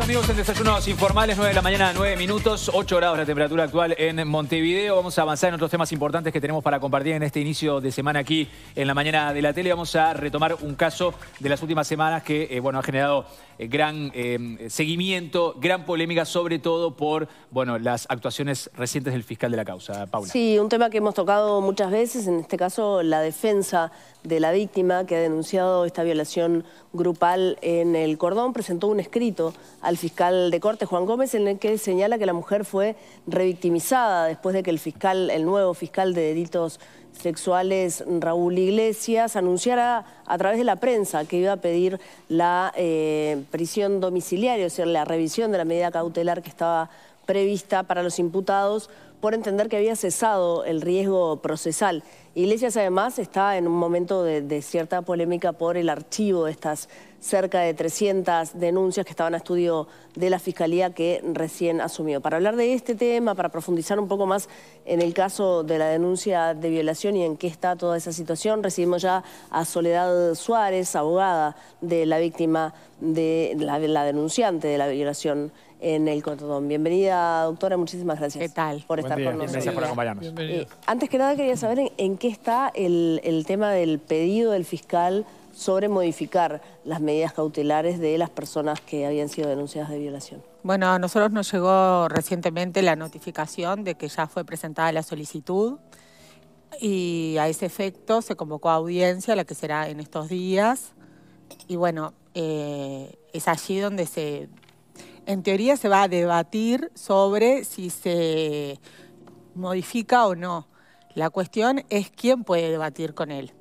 Amigos, en Desayunos Informales, 9 de la mañana, 9 minutos, 8 grados la temperatura actual en Montevideo. Vamos a avanzar en otros temas importantes que tenemos para compartir en este inicio de semana aquí en la mañana de la tele. Vamos a retomar un caso de las últimas semanas que eh, bueno, ha generado eh, gran eh, seguimiento, gran polémica, sobre todo por bueno, las actuaciones recientes del fiscal de la causa, Paula. Sí, un tema que hemos tocado muchas veces, en este caso la defensa de la víctima que ha denunciado esta violación grupal en el cordón, presentó un escrito al fiscal de corte, Juan Gómez, en el que señala que la mujer fue revictimizada después de que el fiscal, el nuevo fiscal de delitos sexuales Raúl Iglesias anunciara a través de la prensa que iba a pedir la eh, prisión domiciliaria, o sea, la revisión de la medida cautelar que estaba prevista para los imputados por entender que había cesado el riesgo procesal. Iglesias además está en un momento de, cierta polémica por el archivo de estas cerca de 300 denuncias que estaban a estudio de la Fiscalía que recién asumió. Para hablar de este tema, para profundizar un poco más en el caso de la denuncia de violación y en qué está toda esa situación, recibimos ya a Soledad Suárez, abogada de la víctima, de la denunciante de la violación en el Cotodón. Bienvenida, doctora, muchísimas gracias. Por estar con nosotros. Gracias por acompañarnos. Eh, antes que nada quería saber en, qué está el, tema del pedido del fiscal sobre modificar las medidas cautelares de las personas que habían sido denunciadas de violación. Bueno, a nosotros nos llegó recientemente la notificación de que ya fue presentada la solicitud y a ese efecto se convocó a audiencia, la que será en estos días. Y bueno, eh, es allí donde se en teoría se va a debatir sobre si se modifica o no. La cuestión es quién puede debatir con él.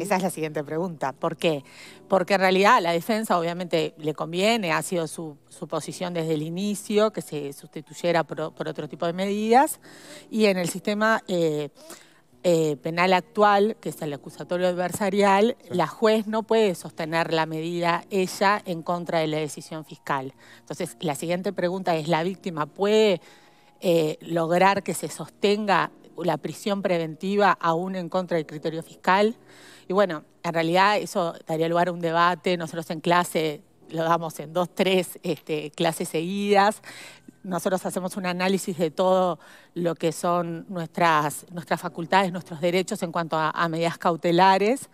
Esa es la siguiente pregunta. ¿Por qué? Porque en realidad la defensa obviamente le conviene, ha sido su, posición desde el inicio, que se sustituyera por, otro tipo de medidas, y en el sistema... Eh, eh, penal actual, que es el acusatorio adversarial, la juez no puede sostener la medida ella en contra de la decisión fiscal. Entonces, la siguiente pregunta es, ¿la víctima puede eh, lograr que se sostenga la prisión preventiva aún en contra del criterio fiscal? Y bueno, en realidad eso daría lugar a un debate, nosotros en clase lo damos en dos, tres este, clases seguidas. Nosotros hacemos un análisis de todo lo que son nuestras, nuestras facultades, nuestros derechos en cuanto a, medidas cautelares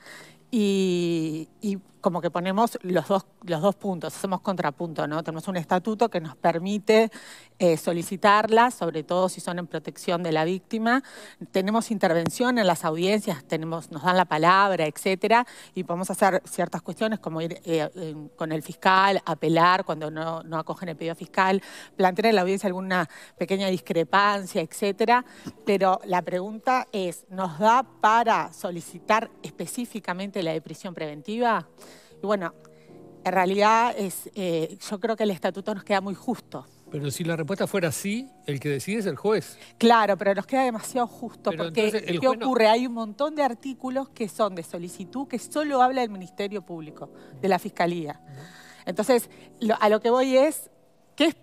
y, y como que ponemos los dos, los dos puntos, hacemos contrapunto, ¿no? Tenemos un estatuto que nos permite eh, solicitarla, sobre todo si son en protección de la víctima. Tenemos intervención en las audiencias, tenemos, nos dan la palabra, etcétera, y podemos hacer ciertas cuestiones como ir eh, con el fiscal, apelar cuando no, no acogen el pedido fiscal, plantear en la audiencia alguna pequeña discrepancia, etcétera. Pero la pregunta es, ¿nos da para solicitar específicamente la de prisión preventiva? Y bueno, en realidad es, eh, yo creo que el estatuto nos queda muy justo. Pero si la respuesta fuera sí, el que decide es el juez. Claro, pero nos queda demasiado justo, porque ¿qué ocurre? Hay un montón de artículos que son de solicitud que solo habla el Ministerio Público, de la Fiscalía. Entonces, a lo que voy es, ¿qué,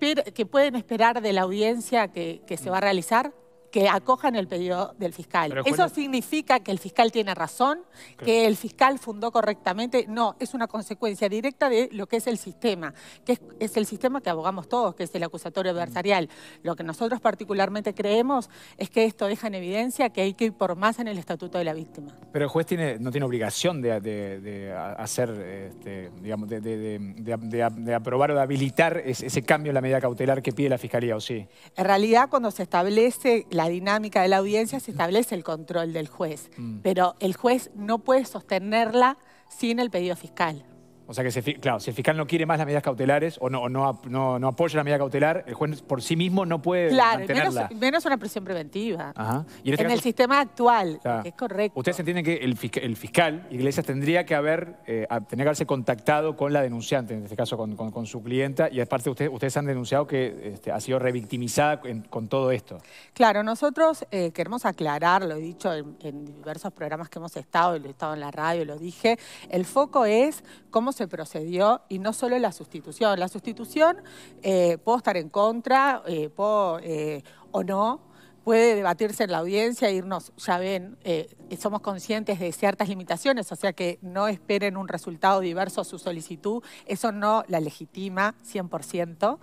pueden esperar de la audiencia que, que se va a realizar? que acojan el pedido del fiscal. Eso significa que el fiscal tiene razón, que el fiscal fundó correctamente. No, es una consecuencia directa de lo que es el sistema, que es, el sistema que abogamos todos, que es el acusatorio mm. adversarial. Lo que nosotros particularmente creemos es que esto deja en evidencia que hay que ir por más en el estatuto de la víctima. Pero el juez no tiene obligación de, hacer, este, de, aprobar o de habilitar ese, ese cambio en la medida cautelar que pide la fiscalía, ¿o sí? En realidad, cuando se establece la la dinámica de la audiencia se establece el control del juez, mm. pero el juez no puede sostenerla sin el pedido fiscal. O sea que, claro, si el fiscal no quiere más las medidas cautelares o no, no, apoya la medida cautelar, el juez por sí mismo no puede claro, mantenerla. Menos, una presión preventiva. Este en, el sistema actual, es correcto. Ustedes entienden que el, fiscal, Iglesias, tendría que haber, eh, haberse contactado con la denunciante, en este caso con, su clienta, y aparte ustedes, ustedes han denunciado que este, ha sido revictimizada con todo esto. Claro, nosotros eh, queremos aclarar, lo he dicho en, diversos programas que hemos estado, lo he estado en la radio, lo dije, el foco es cómo se procedió y no solo la sustitución. La sustitución puede eh, puedo estar en contra eh, eh, o no, puede debatirse en la audiencia, irnos, ya ven, somos conscientes de ciertas limitaciones, o sea que no esperen un resultado diverso a su solicitud, eso no la legitima 100%,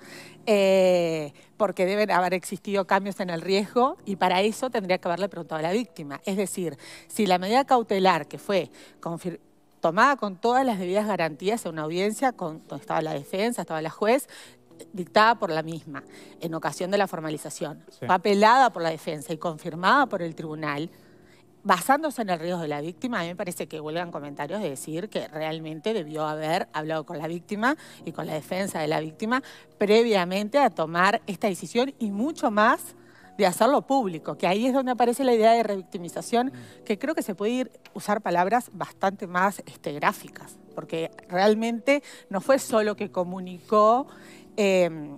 porque deben haber existido cambios en el riesgo y para eso tendría que haberle preguntado a la víctima. Es decir, si la medida cautelar que fue confirmada, tomada con todas las debidas garantías en una audiencia, donde estaba la defensa, estaba la juez, dictada por la misma en ocasión de la formalización, papelada por la defensa y confirmada por el tribunal, basándose en el riesgo de la víctima, a mí me parece que huelgan comentarios de decir que realmente debió haber hablado con la víctima y con la defensa de la víctima previamente a tomar esta decisión y mucho más de hacerlo público, que ahí es donde aparece la idea de revictimización, mm. que creo que se puede ir, usar palabras bastante más este, gráficas, porque realmente no fue solo que comunicó em,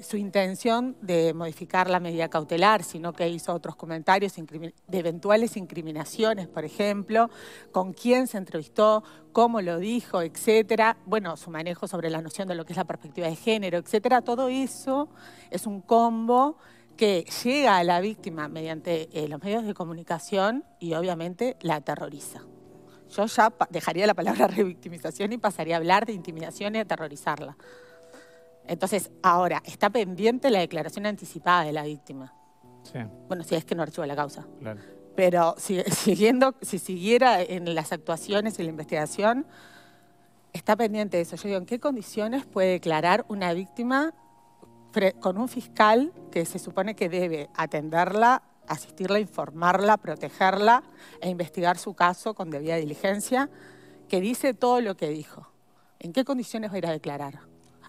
su intención de modificar la medida cautelar, sino que hizo otros comentarios de eventuales incriminaciones, por ejemplo, con quién se entrevistó, cómo lo dijo, etcétera. Bueno, su manejo sobre la noción de lo que es la perspectiva de género, etcétera. Todo eso es un combo que llega a la víctima mediante eh, los medios de comunicación y obviamente la aterroriza. Yo ya dejaría la palabra revictimización y pasaría a hablar de intimidación y aterrorizarla. Entonces, ahora, está pendiente la declaración anticipada de la víctima. Bueno, si es que no archiva la causa. Claro. Pero si, siguiendo, si siguiera en las actuaciones y la investigación, está pendiente de eso. Yo digo, ¿en qué condiciones puede declarar una víctima con un fiscal que se supone que debe atenderla, asistirla, informarla, protegerla e investigar su caso con debida diligencia, que dice todo lo que dijo. ¿En qué condiciones va a ir a declarar?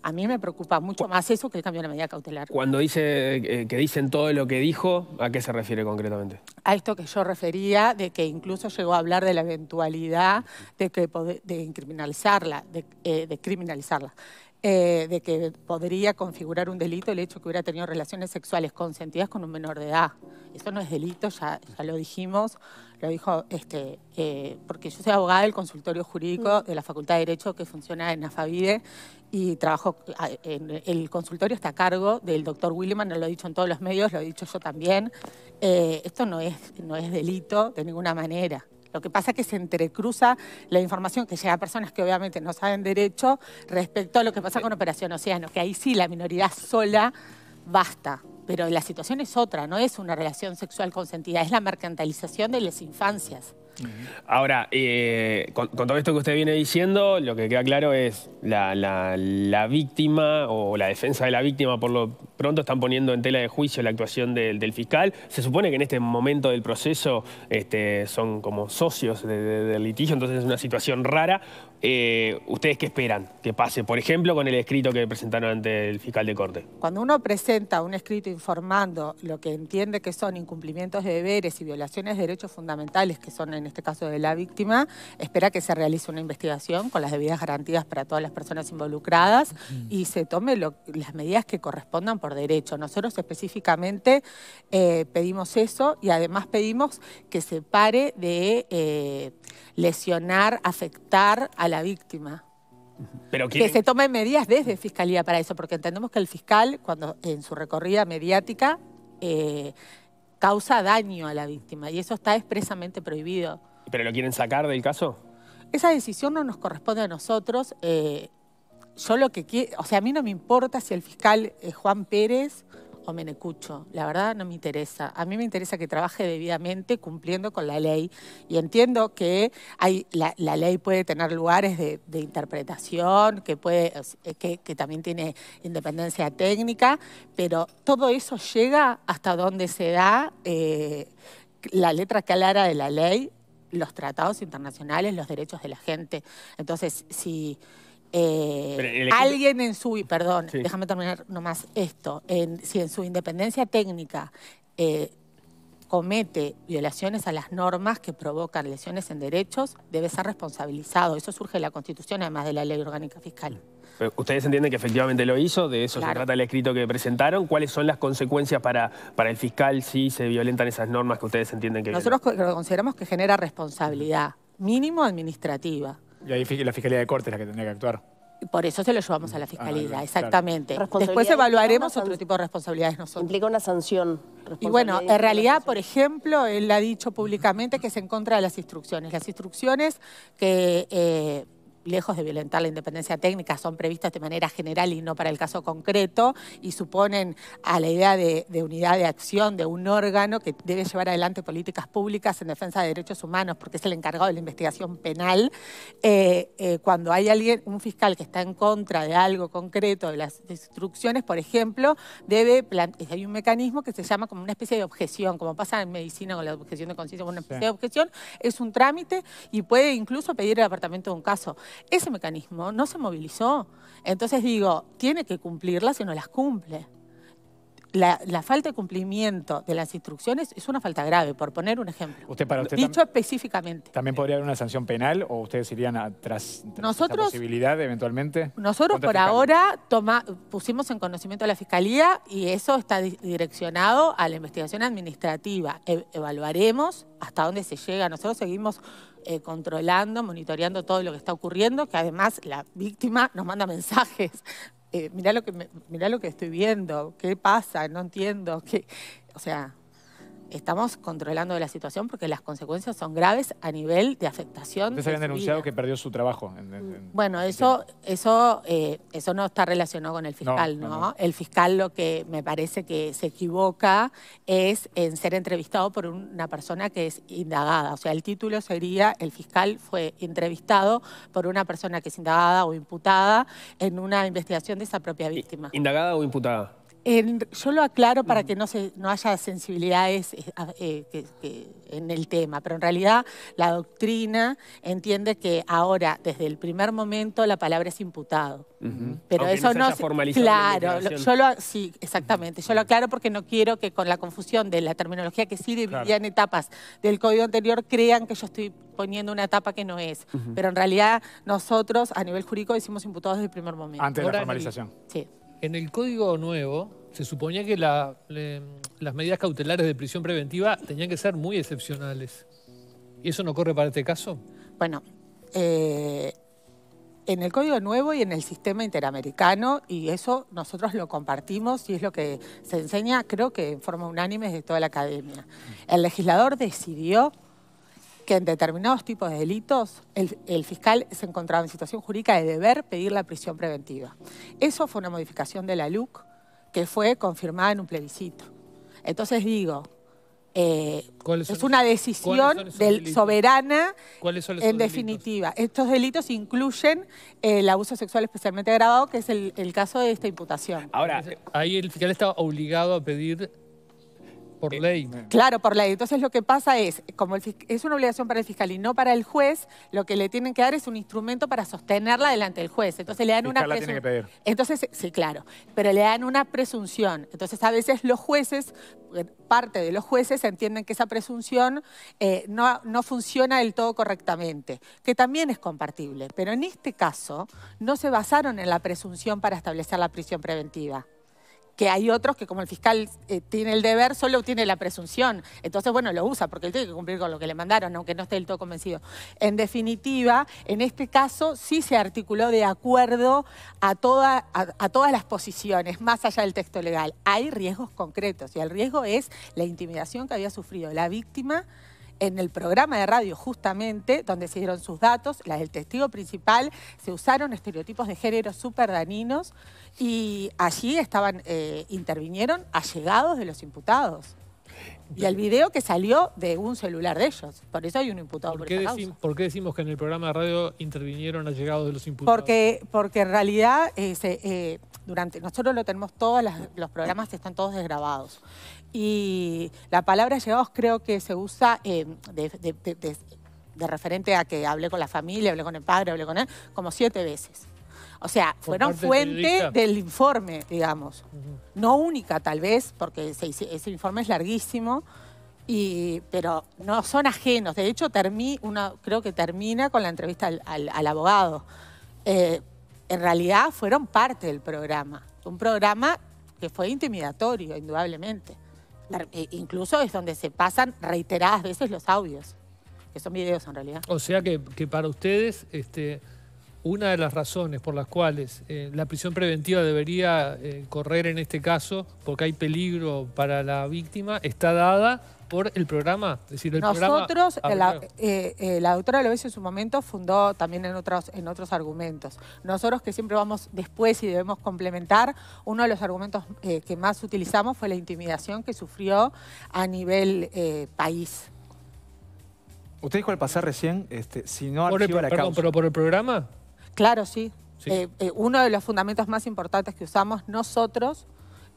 A mí me preocupa mucho más eso que el cambio de la medida cautelar. Cuando dice eh, que dicen todo lo que dijo, ¿a qué se refiere concretamente? A esto que yo refería, de que incluso llegó a hablar de la eventualidad de, que, de incriminalizarla, de, eh, de criminalizarla. Eh, de que podría configurar un delito el hecho que hubiera tenido relaciones sexuales consentidas con un menor de edad. Eso no es delito, ya, ya lo dijimos, lo dijo, este, eh, porque yo soy abogada del consultorio jurídico mm. de la Facultad de Derecho que funciona en AFAVIDE y trabajo, ah, en, el consultorio está a cargo del doctor Williman, lo he dicho en todos los medios, lo he dicho yo también. Eh, esto no es, no es delito de ninguna manera. Lo que pasa es que se entrecruza la información que llega a personas que obviamente no saben derecho respecto a lo que pasa con Operación Océano, que ahí sí la minoridad sola basta. Pero la situación es otra, no es una relación sexual consentida, es la mercantilización de las infancias. Ahora, eh, con, todo esto que usted viene diciendo, lo que queda claro es la, la, víctima o la defensa de la víctima, por lo pronto, están poniendo en tela de juicio la actuación del, fiscal. Se supone que en este momento del proceso este, son como socios del litigio, entonces es una situación rara, eh, ¿Ustedes qué esperan que pase, por ejemplo, con el escrito que presentaron ante el fiscal de corte? Cuando uno presenta un escrito informando lo que entiende que son incumplimientos de deberes y violaciones de derechos fundamentales, que son en este caso de la víctima, espera que se realice una investigación con las debidas garantías para todas las personas involucradas y se tome las medidas que correspondan por derecho. Nosotros específicamente eh, pedimos eso y además pedimos que se pare de eh, lesionar, afectar a la víctima. que se tomen medidas desde Fiscalía para eso, porque entendemos que el fiscal, cuando en su recorrida mediática, eh, causa daño a la víctima y eso está expresamente prohibido. ¿Pero lo quieren sacar del caso? Esa decisión no nos corresponde a nosotros. Eh, yo lo que quiero, o sea, a mí no me importa si el fiscal eh, Juan Pérez o menecucho. La verdad no me interesa. A mí me interesa que trabaje debidamente cumpliendo con la ley. Y entiendo que hay, la, ley puede tener lugares de, interpretación, que, puede, que, también tiene independencia técnica, pero todo eso llega hasta donde se da eh, la letra clara de la ley, los tratados internacionales, los derechos de la gente. Entonces, si... Eh, alguien en su, perdón, déjame terminar nomás esto, si en su independencia técnica eh, comete violaciones a las normas que provocan lesiones en derechos, debe ser responsabilizado. Eso surge de la Constitución, además de la Ley Orgánica Fiscal. ustedes entienden que efectivamente lo hizo, de eso se trata el escrito que presentaron. ¿Cuáles son las consecuencias para, para el fiscal si se violentan esas normas que ustedes entienden que... Nosotros consideramos que genera responsabilidad mínimo administrativa. Y ahí la Fiscalía de Corte es la que tendría que actuar. Por eso se lo llevamos a la ah, Fiscalía, exactamente. Después evaluaremos otro tipo de responsabilidades nosotros. Implica una sanción. Y bueno, en realidad, por ejemplo, él ha dicho públicamente que es en contra de las instrucciones. Las instrucciones que... Eh, lejos de violentar la independencia técnica, son previstas de manera general y no para el caso concreto, y suponen a la idea de, unidad de acción de un órgano que debe llevar adelante políticas públicas en defensa de derechos humanos, porque es el encargado de la investigación penal. Eh, eh, cuando hay alguien, un fiscal que está en contra de algo concreto, de las instrucciones, por ejemplo, debe hay un mecanismo que se llama como una especie de objeción, como pasa en medicina con la objeción de conciencia, una especie de objeción, es un trámite y puede incluso pedir el apartamento de un caso ese mecanismo no se movilizó. Entonces digo, tiene que cumplirlas si no las cumple la, falta de cumplimiento de las instrucciones es una falta grave, por poner un ejemplo. Usted para usted Dicho específicamente. ¿También podría haber una sanción penal o ustedes irían tras, la posibilidad eventualmente? Nosotros por ahora pusimos en conocimiento a la Fiscalía y eso está direccionado a la investigación administrativa. E-, evaluaremos hasta dónde se llega. Nosotros seguimos eh, controlando, monitoreando todo lo que está ocurriendo, que además la víctima nos manda mensajes eh, mirá, lo que lo que estoy viendo, qué pasa, no entiendo, qué, o sea, estamos controlando la situación porque las consecuencias son graves a nivel de afectación. Ustedes habían denunciado que perdió su trabajo. bueno, eso, eso, eh, eso no está relacionado con el fiscal, no, El fiscal lo que me parece que se equivoca es en ser entrevistado por una persona que es indagada. O sea, el título sería el fiscal fue entrevistado por una persona que es indagada o imputada en una investigación de esa propia víctima. ¿Indagada o imputada? yo lo aclaro para que no, se, no haya sensibilidades eh, eh, en el tema, pero en realidad la doctrina entiende que ahora, desde el primer momento, la palabra es imputado. Pero eso no, se formalizado Claro, yo lo, sí, exactamente. Yo lo aclaro porque no quiero que con la confusión de la terminología que sí dividía en etapas del código anterior crean que yo estoy poniendo una etapa que no es. Pero en realidad nosotros, a nivel jurídico, decimos imputados desde el primer momento. Antes de la formalización. Sí en el código nuevo se suponía que las medidas cautelares de prisión preventiva tenían que ser muy excepcionales. ¿Y eso no corre para este caso? Bueno, eh, en el Código Nuevo y en el sistema interamericano, y eso nosotros lo compartimos y es lo que se enseña, creo que en forma unánime, de toda la academia. El legislador decidió que en determinados tipos de delitos el, fiscal se encontraba en situación jurídica de deber pedir la prisión preventiva. Eso fue una modificación de la LUC que fue confirmada en un plebiscito. Entonces digo, eh, es una decisión del soberana en definitiva. Estos delitos incluyen eh, el abuso sexual especialmente agravado, que es el, caso de esta imputación. Ahora, ahí el fiscal estaba obligado a pedir por eh, ley. Eh, claro, por ley. Entonces lo que pasa es, como es una obligación para el fiscal y no para el juez, lo que le tienen que dar es un instrumento para sostenerla delante del juez. Entonces le dan una presunción. Entonces, sí, claro, pero le dan una presunción. Entonces a veces los jueces, eh, parte de los jueces entienden que esa presunción no, no funciona del todo correctamente, que también es compartible. Pero en este caso no se basaron en la presunción para establecer la prisión preventiva que hay otros que como el fiscal eh, tiene el deber, solo tiene la presunción. Entonces, bueno, lo usa porque él tiene que cumplir con lo que le mandaron, aunque no esté del todo convencido. En definitiva, en este caso sí se articuló de acuerdo a, a todas las posiciones, más allá del texto legal. Hay riesgos concretos y el riesgo es la intimidación que había sufrido la víctima en el programa de radio justamente, donde se dieron sus datos, las del testigo principal, se usaron estereotipos de género súper daninos y allí estaban, eh, intervinieron allegados de los imputados. Y el video que salió de un celular de ellos. Por eso hay un imputado por, qué ¿Por qué decimos que en el programa de radio intervinieron allegados de los imputados? Porque, porque en realidad, eh, eh, durante nosotros lo tenemos todos, los programas están todos desgrabados. Y la palabra allegados creo que se usa eh, de, de referente a que hablé con la familia, hablé con el padre, hablé con él, como siete veces. O sea, fueron fuente del informe, digamos. No única, tal vez, porque ese, informe es larguísimo, pero no son ajenos. De hecho, creo que termina con la entrevista al, abogado. Eh, en realidad fueron parte del programa. Un programa que fue intimidatorio, indudablemente. E incluso es donde se pasan reiteradas veces los audios, que son videos en realidad. O sea que, que para ustedes... este una de las razones por las cuales eh, la prisión preventiva debería eh, correr en este caso, porque hay peligro para la víctima, está dada por el programa. decir, Nosotros, eh, la, eh, la, doctora en su momento fundó también en otros, en otros argumentos. Nosotros que siempre vamos después y debemos complementar, uno de los argumentos que más utilizamos fue la intimidación que sufrió a nivel país. Usted dijo al pasar recién, este, si no archiva la ¿Pero por el programa? Claro, sí. Eh, eh, uno de los fundamentos más importantes que usamos nosotros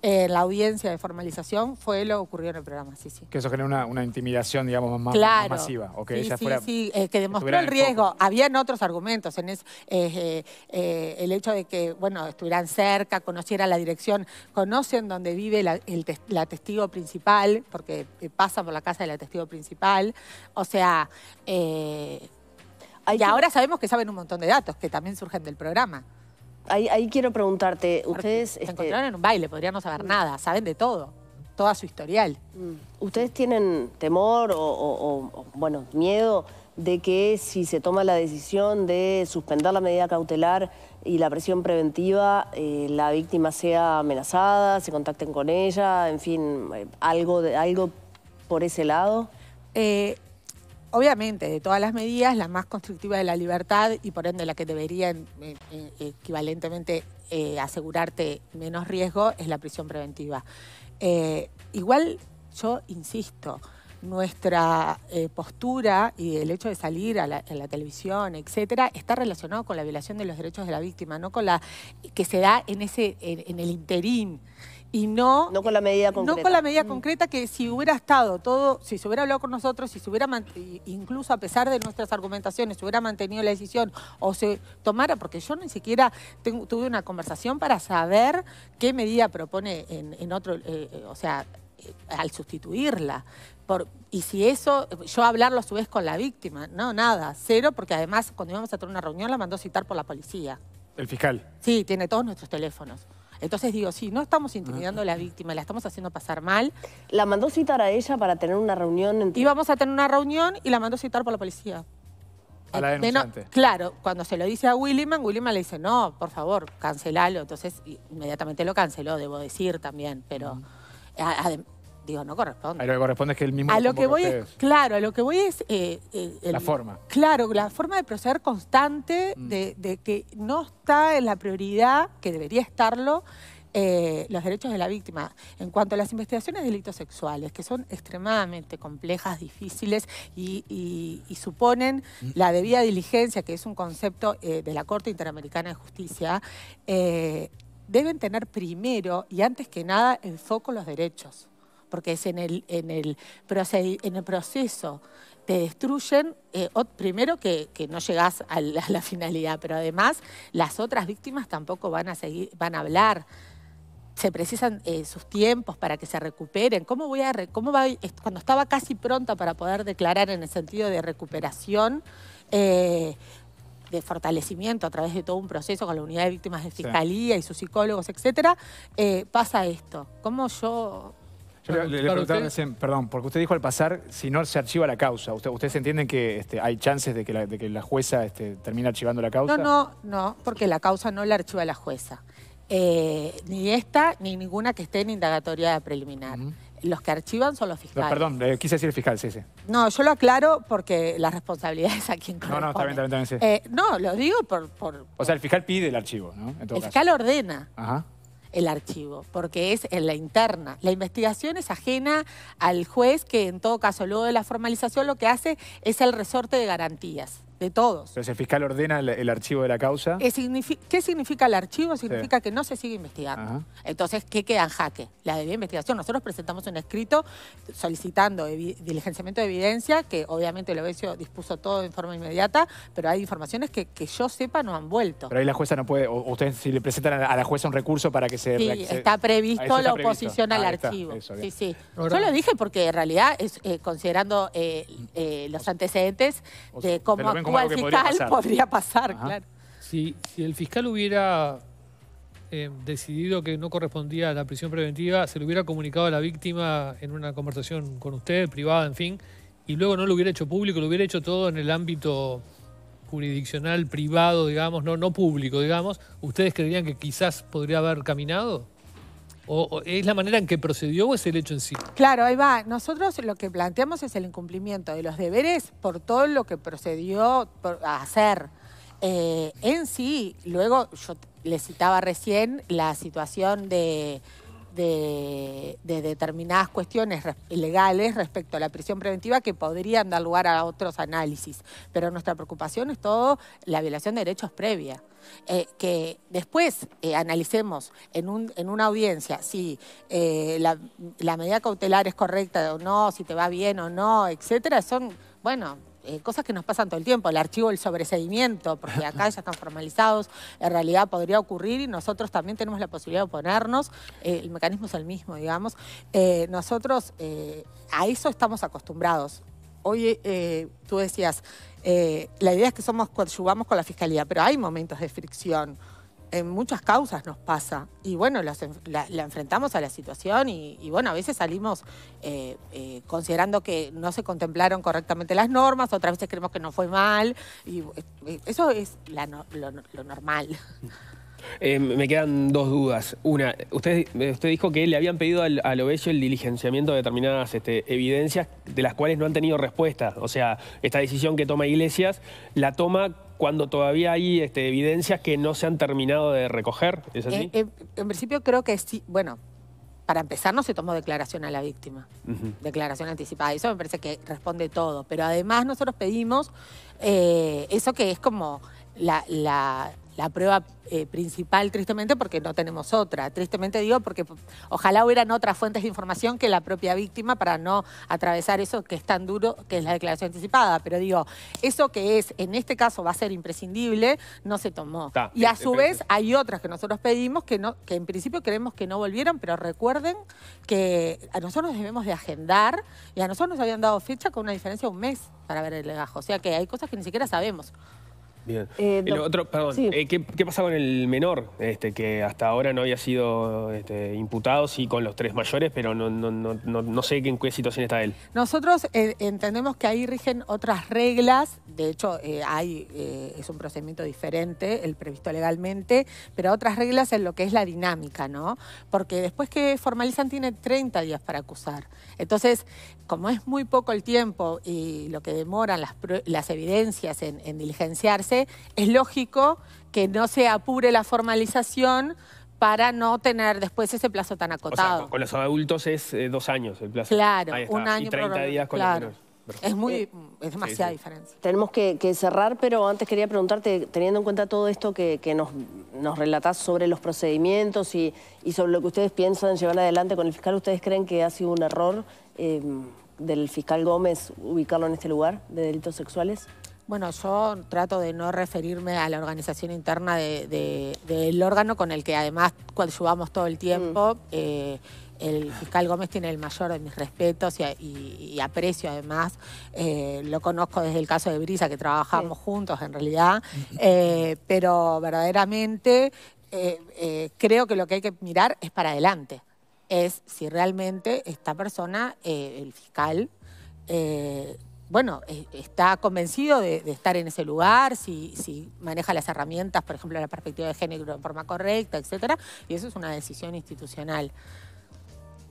en eh, la audiencia de formalización fue lo que ocurrió en el programa, sí, sí. Que eso generó una, intimidación, digamos, más, masiva. que sí, sí, que demostró el riesgo. Habían otros argumentos. En el hecho de que, bueno, estuvieran cerca, conociera la dirección, conocen dónde vive la, la, testigo principal, porque pasa por la casa de la testigo principal. O sea y ahora sabemos que saben un montón de datos que también surgen del programa. Ahí, quiero preguntarte, ustedes... Se este, encontraron en un baile, podrían no saber mm. nada, saben de todo, toda su historial. Mm. ¿Ustedes tienen temor o, bueno, miedo de que si se toma la decisión de suspender la medida cautelar y la presión preventiva, eh, la víctima sea amenazada, se contacten con ella, en fin, eh, algo, algo por ese lado? Eh, obviamente, de todas las medidas, la más constructiva de la libertad y por ende la que debería eh, eh, equivalentemente eh, asegurarte menos riesgo es la prisión preventiva. igual, yo insisto, nuestra postura y el hecho de salir a la, televisión, etcétera, está relacionado con la violación de los derechos de la víctima, no con la que se da en ese en el interín y no... No con la medida concreta. No con la medida concreta que si hubiera estado todo, si se hubiera hablado con nosotros, si se hubiera, incluso a pesar de nuestras argumentaciones, se hubiera mantenido la decisión o se tomara, porque yo ni siquiera tuve una conversación para saber qué medida propone en, otro, eh, eh, o sea, eh, al sustituirla. Por, y si eso, yo hablarlo a su vez con la víctima, no, nada, cero, porque además cuando íbamos a tener una reunión la mandó citar por la policía. El fiscal. Sí, tiene todos nuestros teléfonos. Entonces digo, sí, no estamos intimidando a la víctima, la estamos haciendo pasar mal. ¿La mandó citar a ella para tener una reunión? Entre... Íbamos a tener una reunión y la mandó citar por la policía. A la eh, denunciante. claro, cuando se lo dice a Williman, Williman le dice, no, por favor, cancelalo. Entonces, inmediatamente lo canceló, debo decir también, pero digo, no corresponde. A lo que corresponde es que el mismo... A lo que voy es, claro, a lo que voy es... Eh, eh, la forma. Claro, la forma de proceder constante, mm. de, que no está en la prioridad, que debería estarlo, eh, los derechos de la víctima. En cuanto a las investigaciones de delitos sexuales, que son extremadamente complejas, difíciles y, suponen mm. la debida diligencia, que es un concepto de la Corte Interamericana de Justicia, deben tener primero y antes que nada en foco los derechos porque es en el, en el, en el proceso te destruyen, eh, primero que, no llegás a la, finalidad, pero además las otras víctimas tampoco van a, seguir, van a hablar. Se precisan eh, sus tiempos para que se recuperen. ¿Cómo voy a cómo va, cuando estaba casi pronta para poder declarar en el sentido de recuperación, eh, de fortalecimiento a través de todo un proceso con la unidad de víctimas de fiscalía y sus psicólogos, etcétera, pasa esto? ¿Cómo yo le, perdón, porque usted dijo al pasar, si no se archiva la causa, usted, ¿ustedes entienden que este, hay chances de que la, jueza este, termine archivando la causa? No, no, no, porque la causa no la archiva la jueza. Eh, ni esta, ni ninguna que esté en indagatoria preliminar. Los que archivan son los fiscales. perdón, eh, quise decir el fiscal, sí, sí. No, yo lo aclaro porque la responsabilidad es a quien corresponde. No, no, está bien, está bien, eh, no, lo digo por, O sea, el fiscal pide el archivo, ¿no? el fiscal ordena. Ajá el archivo, porque es en la interna. La investigación es ajena al juez que en todo caso, luego de la formalización, lo que hace es el resorte de garantías de todos. Entonces el fiscal ordena el, archivo de la causa. ¿Qué significa, el archivo? Significa que no se sigue investigando. Entonces, ¿qué queda en jaque? La debida investigación. Nosotros presentamos un escrito solicitando diligenciamiento de evidencia, que obviamente el obesio dispuso todo de forma inmediata, pero hay informaciones que, yo sepa no han vuelto. Pero ahí la jueza no puede, o ustedes si le presentan a la jueza un recurso para que se... Sí, está previsto la oposición al archivo. sí, sí. yo lo dije porque en realidad, es, eh, considerando eh, eh, los antecedentes de cómo como o al fiscal podría pasar. claro. Si, el fiscal hubiera eh, decidido que no correspondía a la prisión preventiva, se lo hubiera comunicado a la víctima en una conversación con usted, privada, en fin, y luego no lo hubiera hecho público, lo hubiera hecho todo en el ámbito jurisdiccional, privado, digamos, no, no público, digamos, ¿ustedes creerían que quizás podría haber caminado? O, ¿Es la manera en que procedió o es el hecho en sí? Claro, ahí va. Nosotros lo que planteamos es el incumplimiento de los deberes por todo lo que procedió a hacer. Eh, en sí, luego yo le citaba recién la situación de de, determinadas cuestiones legales respecto a la prisión preventiva que podrían dar lugar a otros análisis. Pero nuestra preocupación es todo la violación de derechos previa. Eh, que después eh, analicemos en, un, en, una audiencia si eh, la, la medida cautelar es correcta o no, si te va bien o no, etcétera, son, bueno, eh, cosas que nos pasan todo el tiempo, el archivo el sobreseguimiento, porque acá ya están formalizados, en realidad podría ocurrir y nosotros también tenemos la posibilidad de oponernos, eh, el mecanismo es el mismo, digamos. Eh, nosotros a eso estamos acostumbrados. Hoy tú decías, la idea es que somos coadyuvamos con la fiscalía, pero hay momentos de fricción en muchas causas nos pasa. Y bueno, la, enfrentamos a la situación y, bueno, a veces salimos eh, eh, considerando que no se contemplaron correctamente las normas, otras veces creemos que no fue mal. Y eh, eso es lo, normal. me quedan dos dudas. Una, usted, usted dijo que le habían pedido al, al el diligenciamiento de determinadas este, evidencias de las cuales no han tenido respuesta. O sea, esta decisión que toma Iglesias la toma cuando todavía hay este, evidencias que no se han terminado de recoger. ¿Es así? Eh, eh, en principio creo que sí, bueno, para empezar no se tomó declaración a la víctima, declaración anticipada, eso me parece que responde todo, pero además nosotros pedimos eh, eso que es como la, la la prueba eh, principal, tristemente, porque no tenemos otra. Tristemente digo porque ojalá hubieran otras fuentes de información que la propia víctima para no atravesar eso que es tan duro, que es la declaración anticipada. Pero digo, eso que es, en este caso va a ser imprescindible, no se tomó. y a eh, su vez hay otras que nosotros pedimos que, no, que en principio creemos que no volvieron, pero recuerden que a nosotros debemos de agendar y a nosotros nos habían dado fecha con una diferencia de un mes para ver el legajo. O sea que hay cosas que ni siquiera sabemos. Bien. Eh, otro, perdón, eh, ¿qué, pasa con el menor? Este, que hasta ahora no había sido este, imputado, sí con los tres mayores, pero no, no, no, sé en qué situación está él. Nosotros eh, entendemos que ahí rigen otras reglas, de hecho hay, es un procedimiento diferente, el previsto legalmente, pero otras reglas en lo que es la dinámica, ¿no? Porque después que formalizan tiene 30 días para acusar. Entonces, como es muy poco el tiempo y lo que demoran las, evidencias en diligenciarse, es lógico que no se apure la formalización para no tener después ese plazo tan acotado. con, los adultos es eh, dos años el plazo. Claro, un año. Y 30 días con los menores. Es eh, muy, es demasiada diferencia. Tenemos que, cerrar, pero antes quería preguntarte, teniendo en cuenta todo esto que, nos, nos relatás sobre los procedimientos y, sobre lo que ustedes piensan llevar adelante con el fiscal, ¿ustedes creen que ha sido un error eh, del fiscal Gómez ubicarlo en este lugar de delitos sexuales? Bueno, yo trato de no referirme a la organización interna del órgano con el que además coadyuvamos todo el tiempo. Mm. Eh, el fiscal Gómez tiene el mayor de mis respetos y, aprecio además, eh, lo conozco desde el caso de Brisa, que trabajamos juntos en realidad, eh, pero verdaderamente creo que lo que hay que mirar es para adelante, es si realmente esta persona, el fiscal, bueno, eh, está convencido de, estar en ese lugar, si, maneja las herramientas, por ejemplo, la perspectiva de género en forma correcta, etcétera, y eso es una decisión institucional.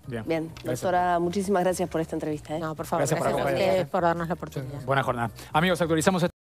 Bien, Bien doctora, muchísimas gracias por esta entrevista. ¿eh? No, por favor, gracias, a ustedes por darnos la oportunidad. Buena jornada. Amigos, actualizamos. Este